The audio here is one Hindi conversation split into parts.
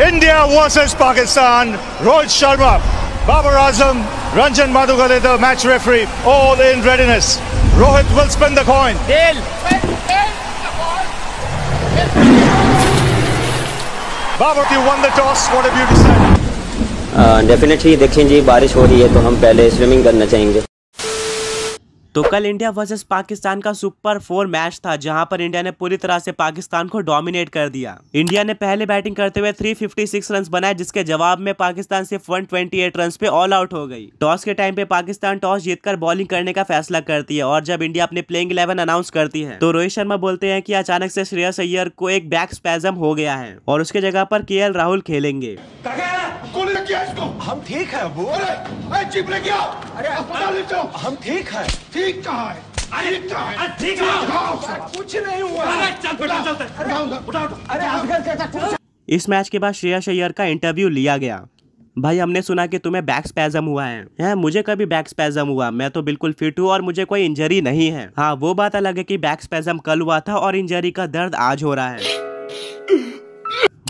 India versus Pakistan. Rohit Sharma, Babar Azam, Ranjan Madhugale, the match referee, all in readiness. Rohit will spin the coin. Dale. Babar, you won the toss. What have you decided? Definitely uh, देखें जी बारिश हो रही है तो हम पहले स्विमिंग करना चाहेंगे तो कल इंडिया वर्सेस पाकिस्तान का सुपर फोर मैच था जहां पर इंडिया ने पूरी तरह से पाकिस्तान को डोमिनेट कर दिया इंडिया ने पहले बैटिंग करते हुए 356 रन बनाए जिसके जवाब में पाकिस्तान सिर्फ 128 रन पे ऑल आउट हो गई टॉस के टाइम पे पाकिस्तान टॉस जीतकर बॉलिंग करने का फैसला करती है और जब इंडिया अपने प्लेइंग इलेवन अनाउंस करती है तो रोहित शर्मा बोलते हैं की अचानक से श्रेयस अय्यर को एक बैक स्पैजम हो गया है और उसके जगह पर के राहुल खेलेंगे किया इसको हम ठीक है अबू अरे जीप ले गया अरे अस्पताल ले जाओ हम ठीक तो है ठीक कहा तो है अरे ठीक है कुछ नहीं हुआ अरे चल बेटा चलते उठा अरे इस मैच के बाद श्रेया शैयर का इंटरव्यू लिया गया भाई हमने सुना कि तुम्हें बैक स्पैजम हुआ है हैं मुझे कभी बैक स्पैजम हुआ मैं तो बिल्कुल फिट हूँ और मुझे कोई इंजरी नहीं है हाँ वो बात अलग है कि बैक स्पैजम कल हुआ था और इंजरी का दर्द आज हो रहा है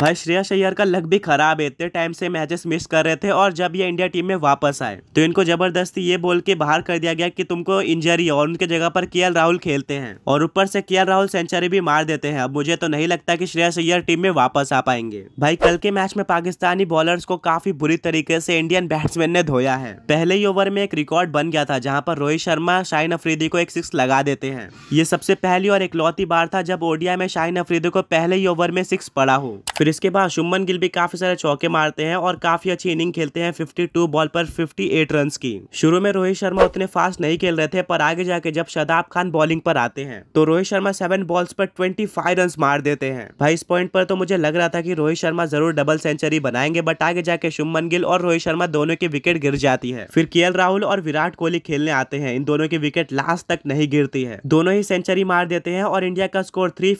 भाई श्रेयस अय्यर का लग भी खराब है इतने टाइम से मैचेस मिस कर रहे थे और जब ये इंडिया टीम में वापस आए तो इनको जबरदस्ती ये बोल के बाहर कर दिया गया कि तुमको इंजरी है और उनके जगह पर के राहुल खेलते हैं और ऊपर से के राहुल सेंचुरी भी मार देते हैं अब मुझे तो नहीं लगता की श्रेयस अय्यर टीम में वापस आ पाएंगे भाई कल के मैच में पाकिस्तानी बॉलर को काफी बुरी तरीके से इंडियन बैट्समैन ने धोया है पहले ही ओवर में एक रिकॉर्ड बन गया था जहाँ पर रोहित शर्मा शाहिन अफरीदी को एक सिक्स लगा देते हैं ये सबसे पहली और इकलौती बार था जब ओडिया में शाहिन अफरीदी को पहले ही ओवर में सिक्स पड़ा हो फिर इसके बाद शुभमन गिल भी काफी सारे चौके मारते हैं और काफी अच्छी इनिंग खेलते हैं 52 बॉल पर 58 रन की शुरू में रोहित शर्मा उतने फास्ट नहीं खेल रहे थे पर आगे जाके जब शदाब खान बॉलिंग पर आते हैं तो रोहित शर्मा सेवन बॉल्स पर ट्वेंटी रन मार देते हैं भाई इस पॉइंट पर तो मुझे लग रहा था की रोहित शर्मा जरूर डबल सेंचुरी बनाएंगे बट आगे जाके शुभमन गिल और रोहित शर्मा दोनों की विकेट गिर जाती है फिर के राहुल और विराट कोहली खेलने आते हैं इन दोनों की विकेट लास्ट तक नहीं गिरती है दोनों ही सेंचुरी मार देते हैं और इंडिया का स्कोर थ्री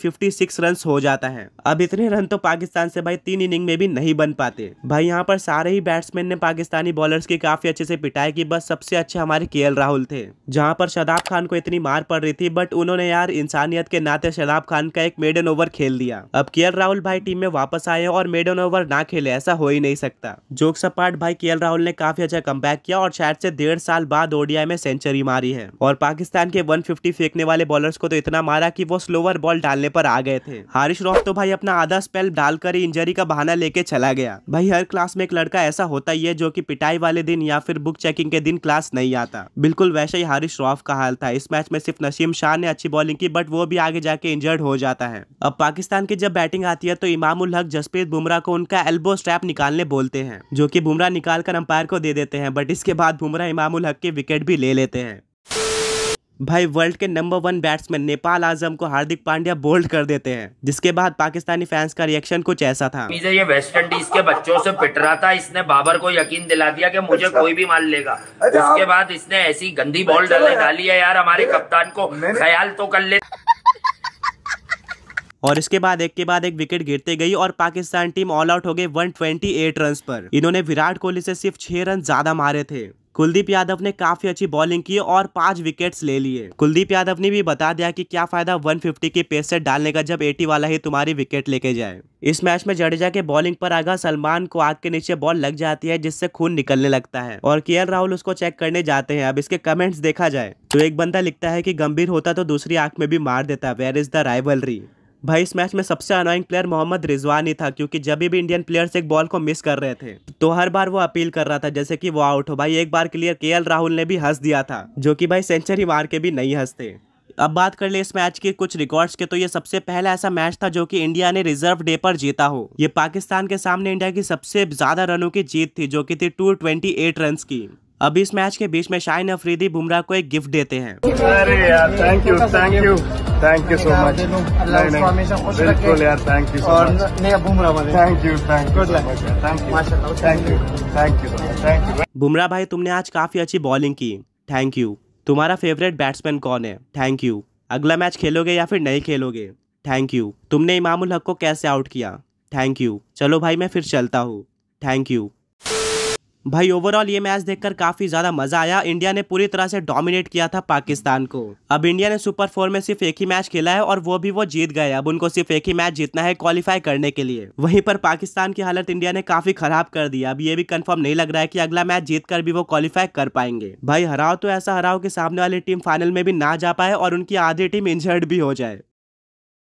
रन हो जाता है अब इतने रन तो पाकिस्तान पाकिस्तान से भाई तीन इनिंग में भी नहीं बन पाते भाई यहाँ पर सारे ही बैट्समैन ने पाकिस्तानी बॉलर्स की काफी अच्छे से पिटाई की बस सबसे अच्छे हमारे के राहुल थे जहाँ पर शदाब खान को इतनी मार पड़ रही थी बट उन्होंने यार इंसानियत के नाते शदाब खान का एक मेडन ओवर खेल दिया अब के राहुल भाई टीम में वापस आए और मेडन ओवर ना खेले ऐसा हो ही नहीं सकता जोक सपाट भाई के राहुल ने काफी अच्छा कम किया और शायद से डेढ़ साल बाद ओडिया में सेंचुरी मारी है और पाकिस्तान के 150 फेंकने वाले बॉलर्स को तो इतना मारा की वो स्लोवर बॉल डालने पर आ गए थे हारिश रॉफ तो भाई अपना आधा स्पेल डालकर कर इंजरी का बहाना लेके चला गया भाई हर क्लास में एक लड़का ऐसा होता ही है जो की पिटाई वाले दिन या फिर बुक चेकिंग के दिन क्लास नहीं आता बिल्कुल वैसे ही हारिश श्रॉफ का हाल था इस मैच में सिर्फ नसीम शाह ने अच्छी बॉलिंग की बट वो भी आगे जाके इंजर्ड हो जाता है अब पाकिस्तान की जब बैटिंग आती है तो इमामुल हक जसप्रीत बुमराह को उनका एल्बो स्ट्रैप निकालने बोलते हैं जो की बुमराह निकाल कर अंपायर को दे देते हैं बट इसके बाद बुमराह इमामुल हक के विकेट भी ले लेते हैं भाई वर्ल्ड के नंबर वन बैट्समैन नेपाल आजम को हार्दिक पांड्या बोल्ड कर देते हैं जिसके बाद पाकिस्तानी फैंस का रिएक्शन कुछ ऐसा था ये वेस्ट इंडीज के बच्चों से पिट रहा था इसने बाबर को यकीन दिला दिया कि मुझे अच्छा। कोई भी मान लेगा अच्छा। उसके बाद इसने ऐसी गंदी बॉल अच्छा, डालने डाली है यार हमारे कप्तान को ख्याल तो कर ले और इसके बाद एक के बाद एक विकेट गिरते गई और पाकिस्तान टीम ऑल आउट हो गई 128 रन्स पर इन्होंने विराट कोहली से सिर्फ छह रन ज्यादा मारे थे कुलदीप यादव ने काफी अच्छी बॉलिंग की और पांच विकेट्स ले लिए कुलदीप यादव ने भी बता दिया कि क्या फायदा 150 की पेस से डालने का जब 80 वाला ही तुम्हारी विकेट लेके जाए इस मैच में जडेजा के बॉलिंग पर आगा सलमान को आग के नीचे बॉल लग जाती है जिससे खून निकलने लगता है और के राहुल उसको चेक करने जाते हैं अब इसके कमेंट्स देखा जाए तो एक बंदा लिखता है की गंभीर होता तो दूसरी आंख में भी मार देता वेर इज द राइवलरी भाई इस मैच में सबसे अनोइंग प्लेयर मोहम्मद रिजवान ही था क्योंकि जब भी इंडियन प्लेयर्स एक बॉल को मिस कर रहे थे तो हर बार वो अपील कर रहा था जैसे कि वो आउट हो भाई एक बार क्लियर के राहुल ने भी हंस दिया था जो कि भाई सेंचुरी मार के भी नहीं हंसते अब बात कर ले इस मैच के कुछ रिकॉर्ड्स के तो ये सबसे पहला ऐसा मैच था जो कि इंडिया ने रिजर्व डे पर जीता हो ये पाकिस्तान के सामने इंडिया की सबसे ज्यादा रनों की जीत थी जो कि थी 228 रन की अब इस मैच के बीच में शाहिन अफरीदी बुमराह को एक गिफ्ट देते हैं अरे यार thank you thank you thank you so much thank you thank you thank you thank you thank you Bumrah भाई तुमने आज काफी अच्छी बॉलिंग की थैंक यू तुम्हारा फेवरेट बैट्समैन कौन है थैंक यू अगला मैच खेलोगे या फिर नहीं खेलोगे थैंक यू तुमने इमामुल हक को कैसे आउट किया थैंक यू चलो भाई मैं फिर चलता हूँ थैंक यू भाई ओवरऑल ये मैच देखकर काफी ज्यादा मजा आया इंडिया ने पूरी तरह से डोमिनेट किया था पाकिस्तान को अब इंडिया ने सुपर फोर में सिर्फ एक ही मैच खेला है और वो भी वो जीत गए अब उनको सिर्फ एक ही मैच जीतना है क्वालिफाई करने के लिए वहीं पर पाकिस्तान की हालत इंडिया ने काफी खराब कर दिया अब ये भी कंफर्म नहीं लग रहा है की अगला मैच जीत भी वो क्वालिफाई कर पाएंगे भाई हराओ तो ऐसा हराओ की सामने वाली टीम फाइनल में भी ना जा पाए और उनकी आधी टीम इंजर्ड भी हो जाए